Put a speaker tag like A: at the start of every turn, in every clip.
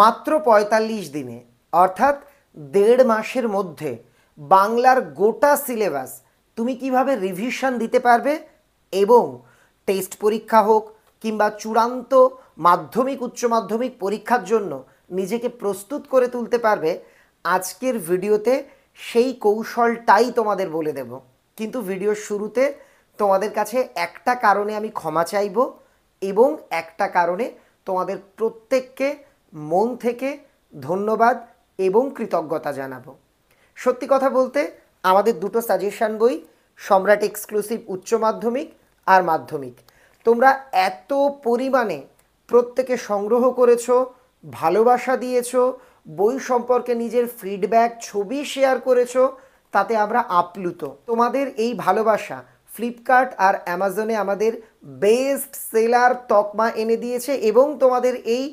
A: মাত্র ৪৫ দিনে অর্থাৎ দেড় মাসের মধ্যে বাংলার গোটা সিলেবাস তুমি কিভাবে রিভিশন দিতে পারবে এবং টেস্ট পরীক্ষা হোক কিংবা চূড়ান্ত মাধ্যমিক উচ্চ মাধ্যমিক পরীক্ষার জন্য নিজেকে প্রস্তুত করে তুলতে পারবে আজকের ভিডিওতে সেই কৌশলটাই তোমাদের বলে দেব কিন্তু ভিডিওর শুরুতে তোমাদের কাছে একটা কারণে আমি ক্ষমা চাইব এবং একটা কারণে তোমাদের প্রত্যেককে মন থেকে ধন্যবাদ এবং কৃতজ্ঞতা জানাবো সত্যি কথা বলতে আমাদের দুটো সাজেশান বই সম্রাট এক্সক্লুসিভ উচ্চ মাধ্যমিক আর মাধ্যমিক তোমরা এত পরিমাণে প্রত্যেকে সংগ্রহ করেছ ভালোবাসা দিয়েছো বই সম্পর্কে নিজের ফিডব্যাক ছবি শেয়ার করেছ তাতে আমরা আপ্লুত তোমাদের এই ভালোবাসা ফ্লিপকার্ট আর অ্যামাজনে আমাদের বেস্ট সেলার তকমা এনে দিয়েছে এবং তোমাদের এই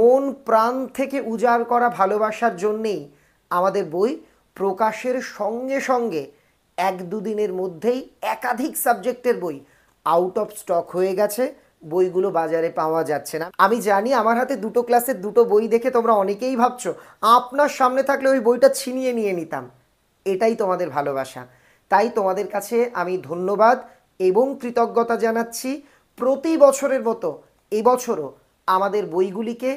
A: মন প্রাণ থেকে উজাড় করা ভালোবাসার জন্যেই আমাদের বই প্রকাশের সঙ্গে সঙ্গে এক দুদিনের মধ্যেই একাধিক সাবজেক্টের বই আউট অফ স্টক হয়ে গেছে বইগুলো বাজারে পাওয়া যাচ্ছে না আমি জানি আমার হাতে দুটো ক্লাসের দুটো বই দেখে তোমরা অনেকেই ভাবছো আপনার সামনে থাকলে ওই বইটা ছিনিয়ে নিয়ে নিতাম এটাই তোমাদের ভালোবাসা তাই তোমাদের কাছে আমি ধন্যবাদ এবং কৃতজ্ঞতা জানাচ্ছি প্রতি বছরের মতো এবছরও আমাদের বইগুলিকে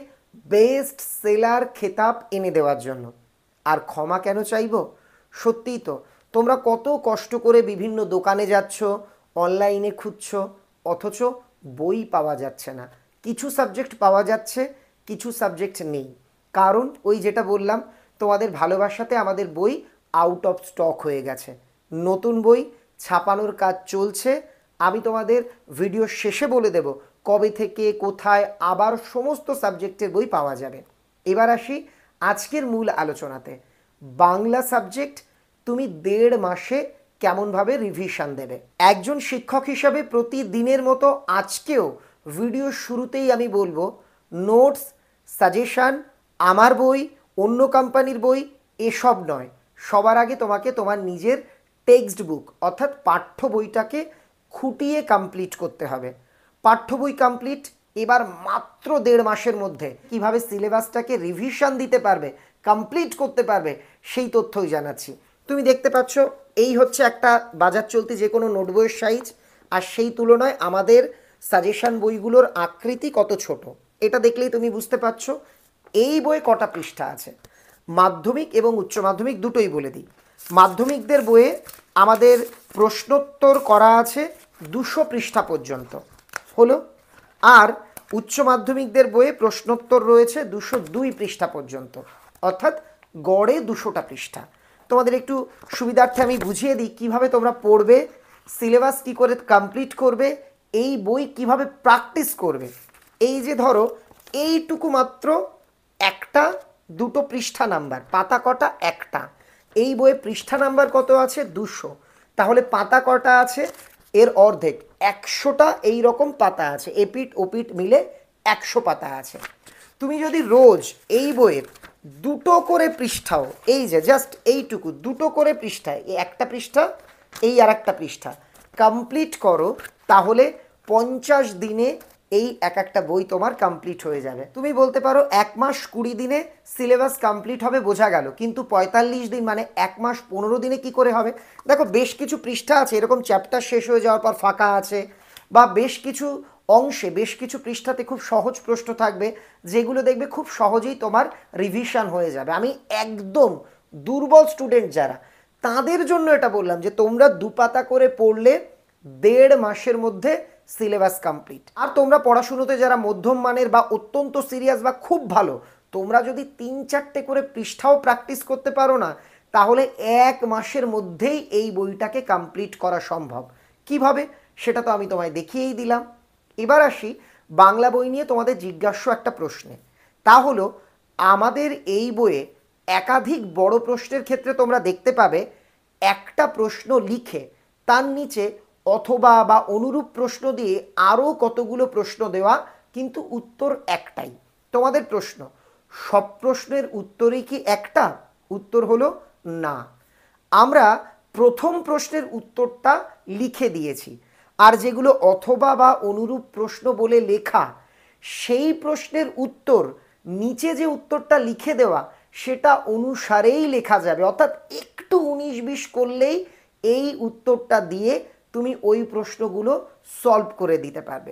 A: বেস্ট সেলার খেতাব এনে দেওয়ার জন্য আর ক্ষমা কেন চাইব সত্যিই তো তোমরা কত কষ্ট করে বিভিন্ন দোকানে যাচ্ছ অনলাইনে খুঁজছ অথচ বই পাওয়া যাচ্ছে না কিছু সাবজেক্ট পাওয়া যাচ্ছে কিছু সাবজেক্ট নেই কারণ ওই যেটা বললাম তোমাদের ভালোবাসাতে আমাদের বই আউট অফ স্টক হয়ে গেছে নতুন বই ছাপানোর কাজ চলছে আমি তোমাদের ভিডিও শেষে বলে দেব কবে থেকে কোথায় আবার সমস্ত সাবজেক্টের বই পাওয়া যাবে এবার আসি আজকের মূল আলোচনাতে বাংলা সাবজেক্ট তুমি দেড় মাসে কেমনভাবে রিভিশন দেবে একজন শিক্ষক হিসাবে প্রতিদিনের মতো আজকেও ভিডিও শুরুতেই আমি বলবো নোটস সাজেশান আমার বই অন্য কোম্পানির বই এসব নয় সবার আগে তোমাকে তোমার নিজের টেক্সট বুক অর্থাৎ পাঠ্য বইটাকে খুঁটিয়ে কমপ্লিট করতে হবে পাঠ্য বই কমপ্লিট এবার মাত্র দেড় মাসের মধ্যে কিভাবে সিলেবাসটাকে রিভিশন দিতে পারবে কমপ্লিট করতে পারবে সেই তথ্যই জানাচ্ছি তুমি দেখতে পাচ্ছ এই হচ্ছে একটা বাজার চলতি যে কোনো নোটবইয়ের সাইজ আর সেই তুলনায় আমাদের সাজেশান বইগুলোর আকৃতি কত ছোট এটা দেখলেই তুমি বুঝতে পারছো এই বই কটা পৃষ্ঠা আছে মাধ্যমিক এবং উচ্চ মাধ্যমিক দুটোই বলে দিই মাধ্যমিকদের বইয়ে আমাদের প্রশ্নোত্তর করা আছে দুশো পৃষ্ঠা পর্যন্ত হলো আর উচ্চ মাধ্যমিকদের বইয়ে প্রশ্নোত্তর রয়েছে দুশো দুই পৃষ্ঠা পর্যন্ত অর্থাৎ গড়ে দুশোটা পৃষ্ঠা তোমাদের একটু সুবিধার্থে আমি বুঝিয়ে দিই কীভাবে তোমরা পড়বে সিলেবাস কী করে কমপ্লিট করবে এই বই কিভাবে প্র্যাকটিস করবে এই যে ধরো এইটুকু মাত্র একটা দুটো পৃষ্ঠা নাম্বার পাতা কটা একটা এই বইয়ে পৃষ্ঠা নাম্বার কত আছে দুশো তাহলে পাতা কটা আছে এর অর্ধেক একশোটা এই রকম পাতা আছে এপিট ওপিট মিলে একশো পাতা আছে তুমি যদি রোজ এই বইয়ের দুটো করে পৃষ্ঠাও এই যে জাস্ট এইটুকু দুটো করে পৃষ্ঠায় এই একটা পৃষ্ঠা এই আর একটা পৃষ্ঠা কমপ্লিট করো তাহলে পঞ্চাশ দিনে এই এক একটা বই তোমার কমপ্লিট হয়ে যাবে তুমি বলতে পারো এক মাস কুড়ি দিনে সিলেবাস কমপ্লিট হবে বোঝা গেল কিন্তু পঁয়তাল্লিশ দিন মানে এক মাস পনেরো দিনে কি করে হবে দেখো বেশ কিছু পৃষ্ঠা আছে এরকম চ্যাপ্টার শেষ হয়ে যাওয়ার পর ফাঁকা আছে বা বেশ কিছু অংশে বেশ কিছু পৃষ্ঠাতে খুব সহজ প্রশ্ন থাকবে যেগুলো দেখবে খুব সহজেই তোমার রিভিশন হয়ে যাবে আমি একদম দুর্বল স্টুডেন্ট যারা তাদের জন্য এটা বললাম যে তোমরা দুপাতা করে পড়লে দেড় মাসের মধ্যে সিলেবাস কমপ্লিট আর তোমরা পড়াশুনোতে যারা মধ্যম মানের বা অত্যন্ত সিরিয়াস বা খুব ভালো তোমরা যদি তিন চারটে করে পৃষ্ঠাও প্র্যাকটিস করতে পারো না তাহলে এক মাসের মধ্যেই এই বইটাকে কমপ্লিট করা সম্ভব কিভাবে সেটা তো আমি তোমায় দেখিয়েই দিলাম এবার আসি বাংলা বই নিয়ে তোমাদের জিজ্ঞাস্য একটা প্রশ্নে তা হলো আমাদের এই বইয়ে একাধিক বড় প্রশ্নের ক্ষেত্রে তোমরা দেখতে পাবে একটা প্রশ্ন লিখে তার নিচে অথবা বা অনুরূপ প্রশ্ন দিয়ে আরও কতগুলো প্রশ্ন দেওয়া কিন্তু উত্তর একটাই তোমাদের প্রশ্ন সব প্রশ্নের উত্তরই কি একটা উত্তর হলো না আমরা প্রথম প্রশ্নের উত্তরটা লিখে দিয়েছি আর যেগুলো অথবা বা অনুরূপ প্রশ্ন বলে লেখা সেই প্রশ্নের উত্তর নিচে যে উত্তরটা লিখে দেওয়া সেটা অনুসারেই লেখা যাবে অর্থাৎ একটু উনিশ বিশ করলেই এই উত্তরটা দিয়ে তুমি ওই প্রশ্নগুলো সলভ করে দিতে পারবে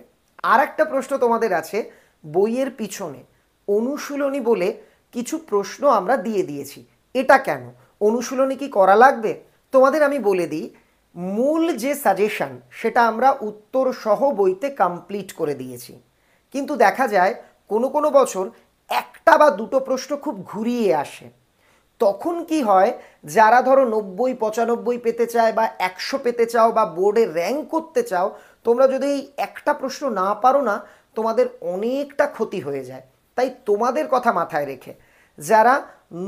A: আর একটা প্রশ্ন তোমাদের আছে বইয়ের পিছনে অনুশীলনী বলে কিছু প্রশ্ন আমরা দিয়ে দিয়েছি এটা কেন অনুশীলনী কি করা লাগবে তোমাদের আমি বলে দিই মূল যে সাজেশান সেটা আমরা উত্তর সহ বইতে কমপ্লিট করে দিয়েছি কিন্তু দেখা যায় কোনো কোনো বছর একটা বা দুটো প্রশ্ন খুব ঘুরিয়ে আসে তখন কি হয় যারা ধরো নব্বই পঁচানব্বই পেতে চায় বা একশো পেতে চাও বা বোর্ডে র্যাঙ্ক করতে চাও তোমরা যদি এই একটা প্রশ্ন না পারো না তোমাদের অনেকটা ক্ষতি হয়ে যায় তাই তোমাদের কথা মাথায় রেখে যারা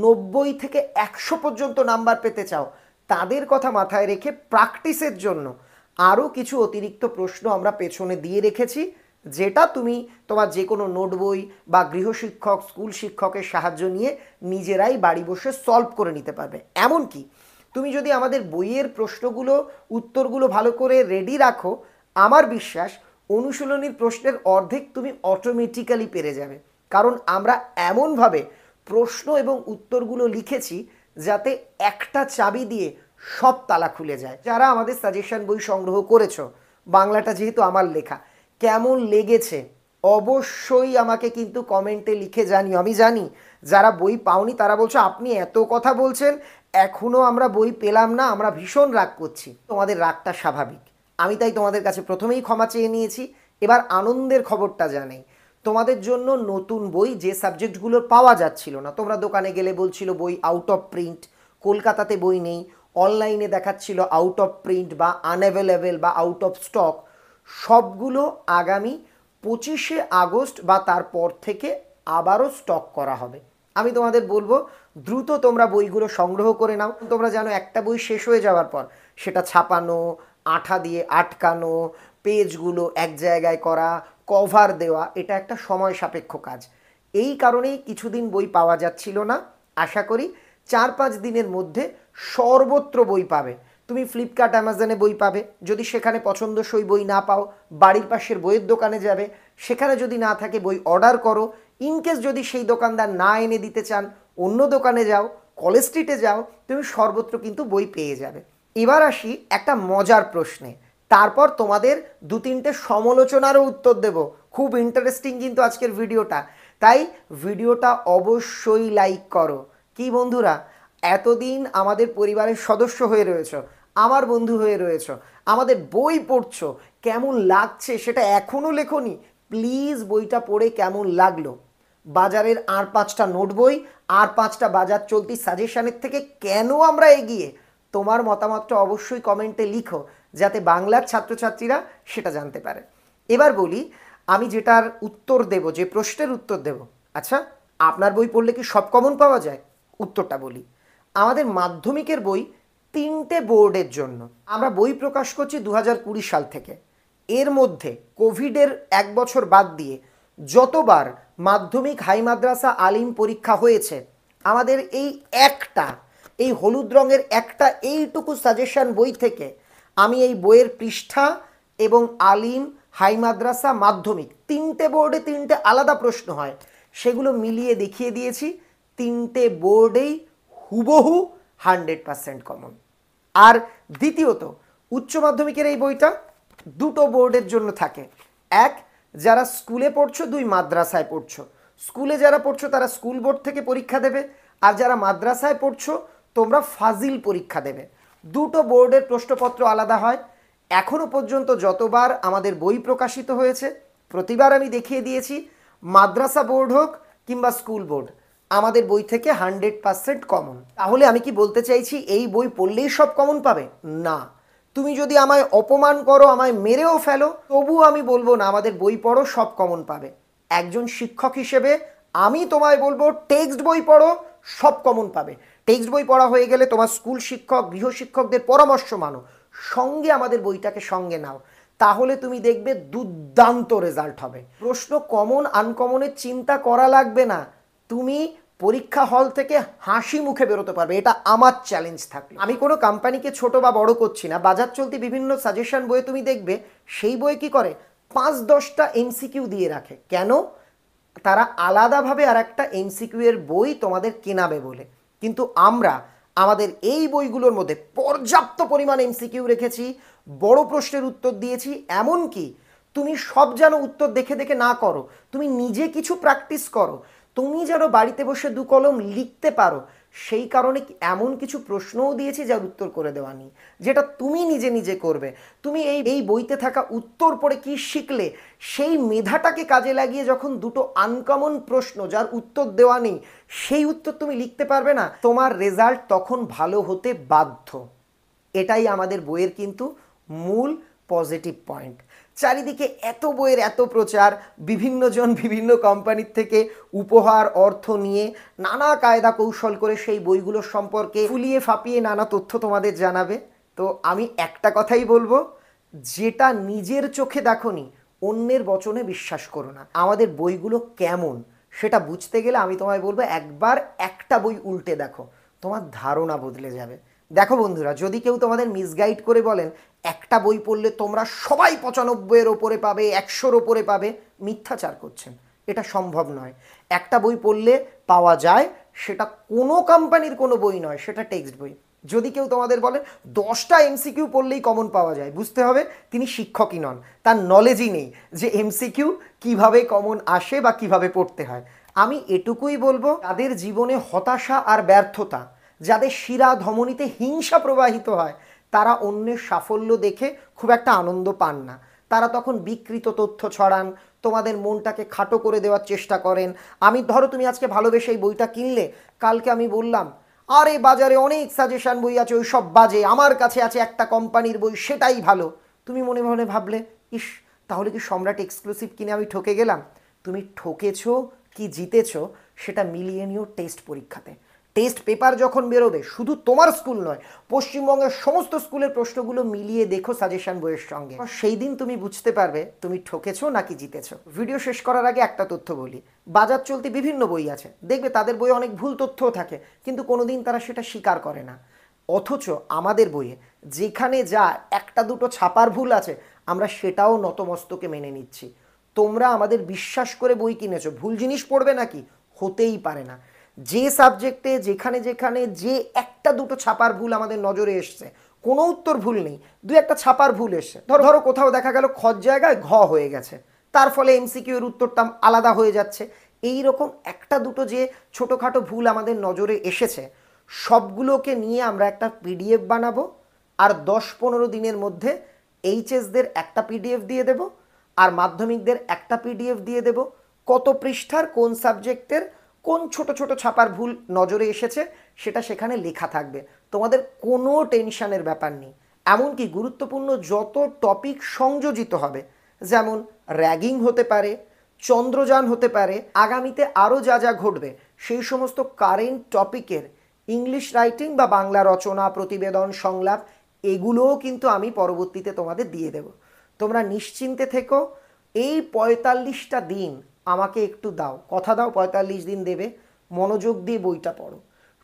A: নব্বই থেকে একশো পর্যন্ত নাম্বার পেতে চাও তাদের কথা মাথায় রেখে প্র্যাকটিসের জন্য আরও কিছু অতিরিক্ত প্রশ্ন আমরা পেছনে দিয়ে রেখেছি যেটা তুমি তোমার যে কোনো নোট বই বা গৃহশিক্ষক স্কুল শিক্ষকের সাহায্য নিয়ে নিজেরাই বাড়ি বসে সলভ করে নিতে পারবে এমনকি তুমি যদি আমাদের বইয়ের প্রশ্নগুলো উত্তরগুলো ভালো করে রেডি রাখো আমার বিশ্বাস অনুশীলনীর প্রশ্নের অর্ধেক তুমি অটোমেটিক্যালি পেরে যাবে কারণ আমরা এমনভাবে প্রশ্ন এবং উত্তরগুলো লিখেছি যাতে একটা চাবি দিয়ে সব তালা খুলে যায় যারা আমাদের সাজেশন বই সংগ্রহ করেছ বাংলাটা যেহেতু আমার লেখা কেমন লেগেছে অবশ্যই আমাকে কিন্তু কমেন্টে লিখে জানি আমি জানি যারা বই পাওনি তারা বলছে আপনি এত কথা বলছেন এখনও আমরা বই পেলাম না আমরা ভীষণ রাগ করছি তোমাদের রাগটা স্বাভাবিক আমি তাই তোমাদের কাছে প্রথমেই ক্ষমা চেয়ে নিয়েছি এবার আনন্দের খবরটা জানাই তোমাদের জন্য নতুন বই যে সাবজেক্টগুলোর পাওয়া যাচ্ছিল না তোমরা দোকানে গেলে বলছিল বই আউট অফ প্রিন্ট কলকাতাতে বই নেই অনলাইনে দেখাচ্ছিল আউট অফ প্রিন্ট বা আনঅ্যাভেলেবেল বা আউট অফ স্টক সবগুলো আগামী পঁচিশে আগস্ট বা তারপর থেকে আবারও স্টক করা হবে আমি তোমাদের বলবো দ্রুত তোমরা বইগুলো সংগ্রহ করে নাও তোমরা জানো একটা বই শেষ হয়ে যাওয়ার পর সেটা ছাপানো আঠা দিয়ে আটকানো পেজগুলো এক জায়গায় করা কভার দেওয়া এটা একটা সময় সাপেক্ষ কাজ এই কারণেই কিছুদিন বই পাওয়া যাচ্ছিল না আশা করি চার পাঁচ দিনের মধ্যে সর্বত্র বই পাবে তুমি ফ্লিপকার্ট অ্যামাজনে বই পাবে যদি সেখানে পছন্দসই বই না পাও বাড়ির পাশের বইয়ের দোকানে যাবে সেখানে যদি না থাকে বই অর্ডার করো ইনকেস যদি সেই দোকানদার না এনে দিতে চান অন্য দোকানে যাও কলেজ স্ট্রিটে যাও তুমি সর্বত্র কিন্তু বই পেয়ে যাবে এবার আসি একটা মজার প্রশ্নে তারপর তোমাদের দু তিনটে সমালোচনারও উত্তর দেব খুব ইন্টারেস্টিং কিন্তু আজকের ভিডিওটা তাই ভিডিওটা অবশ্যই লাইক করো কি বন্ধুরা এতদিন আমাদের পরিবারের সদস্য হয়ে রয়েছে আমার বন্ধু হয়ে রয়েছ আমাদের বই পড়ছ কেমন লাগছে সেটা এখনও লেখনি প্লিজ বইটা পড়ে কেমন লাগলো বাজারের আর পাঁচটা নোট বই আর পাঁচটা বাজার চলতি সাজেশানের থেকে কেন আমরা এগিয়ে তোমার মতামতটা অবশ্যই কমেন্টে লিখো যাতে বাংলার ছাত্রছাত্রীরা সেটা জানতে পারে এবার বলি আমি যেটার উত্তর দেব যে প্রশ্নের উত্তর দেব আচ্ছা আপনার বই পড়লে কি সব কমন পাওয়া যায় উত্তরটা বলি আমাদের মাধ্যমিকের বই তিনটে বোর্ডের জন্য আমরা বই প্রকাশ করছি দু সাল থেকে এর মধ্যে কোভিডের এক বছর বাদ দিয়ে যতবার মাধ্যমিক হাই মাদ্রাসা আলিম পরীক্ষা হয়েছে আমাদের এই একটা এই হলুদ রঙের একটা এইটুকু সাজেশন বই থেকে আমি এই বইয়ের পৃষ্ঠা এবং আলিম হাই মাদ্রাসা মাধ্যমিক তিনটে বোর্ডে তিনটে আলাদা প্রশ্ন হয় সেগুলো মিলিয়ে দেখিয়ে দিয়েছি তিনটে বোর্ডেই হুবহু হান্ড্রেড পারসেন্ট কমন আর দ্বিতীয়ত উচ্চ মাধ্যমিকের এই বইটা দুটো বোর্ডের জন্য থাকে এক যারা স্কুলে পড়ছো দুই মাদ্রাসায় পড়ছো স্কুলে যারা পড়ছো তারা স্কুল বোর্ড থেকে পরীক্ষা দেবে আর যারা মাদ্রাসায় পড়ছো তোমরা ফাজিল পরীক্ষা দেবে দুটো বোর্ডের প্রশ্নপত্র আলাদা হয় এখনও পর্যন্ত যতবার আমাদের বই প্রকাশিত হয়েছে প্রতিবার আমি দেখিয়ে দিয়েছি মাদ্রাসা বোর্ড হোক কিংবা স্কুল বোর্ড আমাদের বই থেকে হান্ড্রেড পারসেন্ট কমন তাহলে আমি কি বলতে চাইছি এই বই পড়লেই সব কমন পাবে না তুমি যদি আমায় অপমান করো আমায় মেরেও ফেলো তবুও আমি বলবো না আমাদের বই পড়ো সব কমন পাবে একজন শিক্ষক হিসেবে আমি তোমায় বলবো টেক্সট বই পড়ো সব কমন পাবে টেক্সট বই পড়া হয়ে গেলে তোমার স্কুল শিক্ষক গৃহশিক্ষকদের পরামর্শ মানো সঙ্গে আমাদের বইটাকে সঙ্গে নাও তাহলে তুমি দেখবে দুর্দান্ত রেজাল্ট হবে প্রশ্ন কমন আনকমনের চিন্তা করা লাগবে না তুমি পরীক্ষা হল থেকে হাসি মুখে বেরোতে পারবে এটা আমার চ্যালেঞ্জ থাকলো আমি কোনো কোম্পানিকে ছোট বা বড় করছি না বাজার চলতি বিভিন্ন সাজেশন বইয়ে তুমি দেখবে সেই বই কি করে পাঁচ দশটা এমসিকিউ দিয়ে রাখে কেন তারা আলাদাভাবে আর একটা এমসিকিউ এর বই তোমাদের কেনাবে বলে কিন্তু আমরা আমাদের এই বইগুলোর মধ্যে পর্যাপ্ত পরিমাণ এমসিকিউ রেখেছি বড় প্রশ্নের উত্তর দিয়েছি এমনকি তুমি সব যেন উত্তর দেখে দেখে না করো তুমি নিজে কিছু প্র্যাকটিস করো তুমি যেন বাড়িতে বসে দু কলম লিখতে পারো সেই কারণে এমন কিছু প্রশ্নও দিয়েছি যার উত্তর করে দেওয়া নেই যেটা তুমি নিজে নিজে করবে তুমি এই এই বইতে থাকা উত্তর পড়ে কি শিখলে সেই মেধাটাকে কাজে লাগিয়ে যখন দুটো আনকমন প্রশ্ন যার উত্তর দেওয়া নেই সেই উত্তর তুমি লিখতে পারবে না তোমার রেজাল্ট তখন ভালো হতে বাধ্য এটাই আমাদের বইয়ের কিন্তু মূল পজিটিভ পয়েন্ট চারিদিকে এত বইয়ের এত প্রচার বিভিন্নজন বিভিন্ন কোম্পানির থেকে উপহার অর্থ নিয়ে নানা কায়দা কৌশল করে সেই বইগুলো সম্পর্কে ফুলিয়ে ফাঁপিয়ে নানা তথ্য তোমাদের জানাবে তো আমি একটা কথাই বলবো যেটা নিজের চোখে দেখনি অন্যের বচনে বিশ্বাস করো না আমাদের বইগুলো কেমন সেটা বুঝতে গেলে আমি তোমায় বলবো একবার একটা বই উল্টে দেখো তোমার ধারণা বদলে যাবে দেখো বন্ধুরা যদি কেউ তোমাদের মিসগাইড করে বলেন একটা বই পড়লে তোমরা সবাই পঁচানব্বইয়ের ওপরে পাবে একশোর ওপরে পাবে মিথ্যাচার করছেন এটা সম্ভব নয় একটা বই পড়লে পাওয়া যায় সেটা কোনো কোম্পানির কোনো বই নয় সেটা টেক্সট বই যদি কেউ তোমাদের বলেন দশটা এমসিকিউ পড়লেই কমন পাওয়া যায় বুঝতে হবে তিনি শিক্ষকই নন তার নলেজই নেই যে এমসিকিউ কিভাবে কমন আসে বা কিভাবে পড়তে হয় আমি এটুকুই বলবো তাদের জীবনে হতাশা আর ব্যর্থতা যাদের শিরা ধমনীতে হিংসা প্রবাহিত হয় তারা অন্যের সাফল্য দেখে খুব একটা আনন্দ পান না তারা তখন বিকৃত তথ্য ছড়ান তোমাদের মনটাকে খাটো করে দেওয়ার চেষ্টা করেন আমি ধরো তুমি আজকে ভালোবেসে এই বইটা কিনলে কালকে আমি বললাম আরে বাজারে অনেক সাজেশান বই আছে ওই সব বাজে আমার কাছে আছে একটা কোম্পানির বই সেটাই ভালো তুমি মনে মনে ভাবলে ইস তাহলে কি সম্রাট এক্সক্লুসিভ কিনে আমি ঠকে গেলাম তুমি ঠকেছো কি জিতেছো সেটা মিলিয়ে নিও টেস্ট পরীক্ষাতে টেস্ট পেপার যখন বেরোবে শুধু তোমার স্কুল নয় পশ্চিমবঙ্গের সমস্ত স্কুলের প্রশ্নগুলো মিলিয়ে দেখো সাজেশন বইয়ের সঙ্গে সেই দিন তুমি বুঝতে পারবে তুমি ঠকেছো নাকি জিতেছো ভিডিও শেষ করার আগে একটা তথ্য বলি বাজার চলতি বিভিন্ন বই আছে দেখবে তাদের বইয়ে অনেক ভুল তথ্যও থাকে কিন্তু কোনোদিন তারা সেটা স্বীকার করে না অথচ আমাদের বইয়ে যেখানে যা একটা দুটো ছাপার ভুল আছে আমরা সেটাও নতমস্তকে মেনে নিচ্ছি তোমরা আমাদের বিশ্বাস করে বই কিনেছো ভুল জিনিস পড়বে নাকি হতেই পারে না যে সাবজেক্টে যেখানে যেখানে যে একটা দুটো ছাপার ভুল আমাদের নজরে এসছে কোনো উত্তর ভুল নেই দু একটা ছাপার ভুল এসছে ধরো ধরো কোথাও দেখা গেল খর জায়গায় ঘ হয়ে গেছে তার ফলে এমসিকিউ এর উত্তরটা আলাদা হয়ে যাচ্ছে এই রকম একটা দুটো যে ছোটোখাটো ভুল আমাদের নজরে এসেছে সবগুলোকে নিয়ে আমরা একটা পিডিএফ বানাবো আর দশ পনেরো দিনের মধ্যে এইচএসদের একটা পিডিএফ দিয়ে দেব আর মাধ্যমিকদের একটা পিডিএফ দিয়ে দেব কত পৃষ্ঠার কোন সাবজেক্টের কোন ছোট ছোট ছাপার ভুল নজরে এসেছে সেটা সেখানে লেখা থাকবে তোমাদের কোনো টেনশানের ব্যাপার নেই এমনকি গুরুত্বপূর্ণ যত টপিক সংযোজিত হবে যেমন র্যাগিং হতে পারে চন্দ্রযান হতে পারে আগামীতে আরও যা যা ঘটবে সেই সমস্ত কারেন্ট টপিকের ইংলিশ রাইটিং বা বাংলা রচনা প্রতিবেদন সংলাপ এগুলোও কিন্তু আমি পরবর্তীতে তোমাদের দিয়ে দেব তোমরা নিশ্চিন্তে থেকো এই পঁয়তাল্লিশটা দিন আমাকে একটু দাও কথা দাও পঁয়তাল্লিশ দিন দেবে মনোযোগ দিয়ে বইটা পড়ো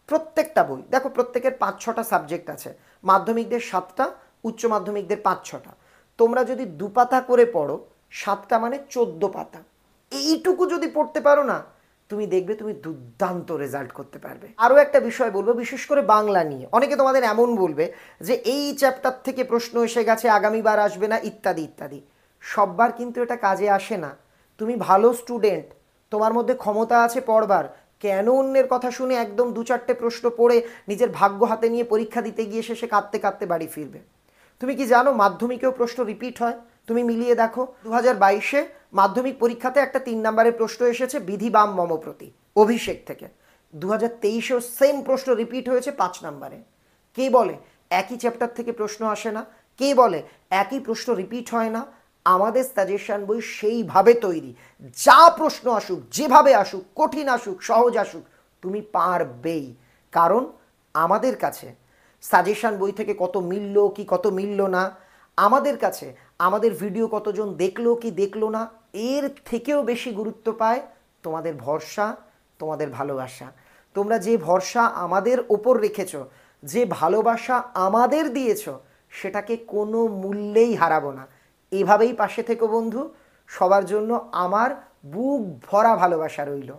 A: প্রত্যেকটা বই দেখো প্রত্যেকের পাঁচ ছটা সাবজেক্ট আছে মাধ্যমিকদের সাতটা উচ্চ মাধ্যমিকদের পাঁচ ছটা তোমরা যদি দু পাতা করে পড়ো সাতটা মানে চোদ্দ পাতা এইটুকু যদি পড়তে পারো না তুমি দেখবে তুমি দুর্দান্ত রেজাল্ট করতে পারবে আরও একটা বিষয় বলবো বিশেষ করে বাংলা নিয়ে অনেকে তোমাদের এমন বলবে যে এই চ্যাপ্টার থেকে প্রশ্ন এসে গেছে আগামীবার আসবে না ইত্যাদি ইত্যাদি সববার কিন্তু এটা কাজে আসে না তুমি ভালো স্টুডেন্ট তোমার মধ্যে ক্ষমতা আছে পড়বার কেন অন্যের কথা শুনে একদম দু চারটে প্রশ্ন পড়ে নিজের ভাগ্য হাতে নিয়ে পরীক্ষা দিতে গিয়ে শেষে কাঁদতে কাঁদতে বাড়ি ফিরবে তুমি কি জানো মাধ্যমিকেও প্রশ্ন রিপিট হয় তুমি মিলিয়ে দেখো দু হাজার বাইশে মাধ্যমিক পরীক্ষাতে একটা তিন নম্বরের প্রশ্ন এসেছে বিধি বাম মমপ্রতি অভিষেক থেকে দু হাজার তেইশেও সেম প্রশ্ন রিপিট হয়েছে পাঁচ নম্বরে কে বলে একই চ্যাপ্টার থেকে প্রশ্ন আসে না কে বলে একই প্রশ্ন রিপিট হয় না আমাদের সাজেশন বই সেইভাবে তৈরি যা প্রশ্ন আসুক যেভাবে আসুক কঠিন আসুক সহজ আসুক তুমি পারবেই কারণ আমাদের কাছে সাজেশন বই থেকে কত মিলল কি কত মিলল না আমাদের কাছে আমাদের ভিডিও কতজন দেখলো কি দেখলো না এর থেকেও বেশি গুরুত্ব পায় তোমাদের ভরসা তোমাদের ভালোবাসা তোমরা যে ভরসা আমাদের ওপর রেখেছ যে ভালোবাসা আমাদের দিয়েছ সেটাকে কোনো মূল্যেই হারাবো না এভাবেই পাশে থেকো বন্ধু সবার জন্য আমার বুক ভরা ভালোবাসা রইল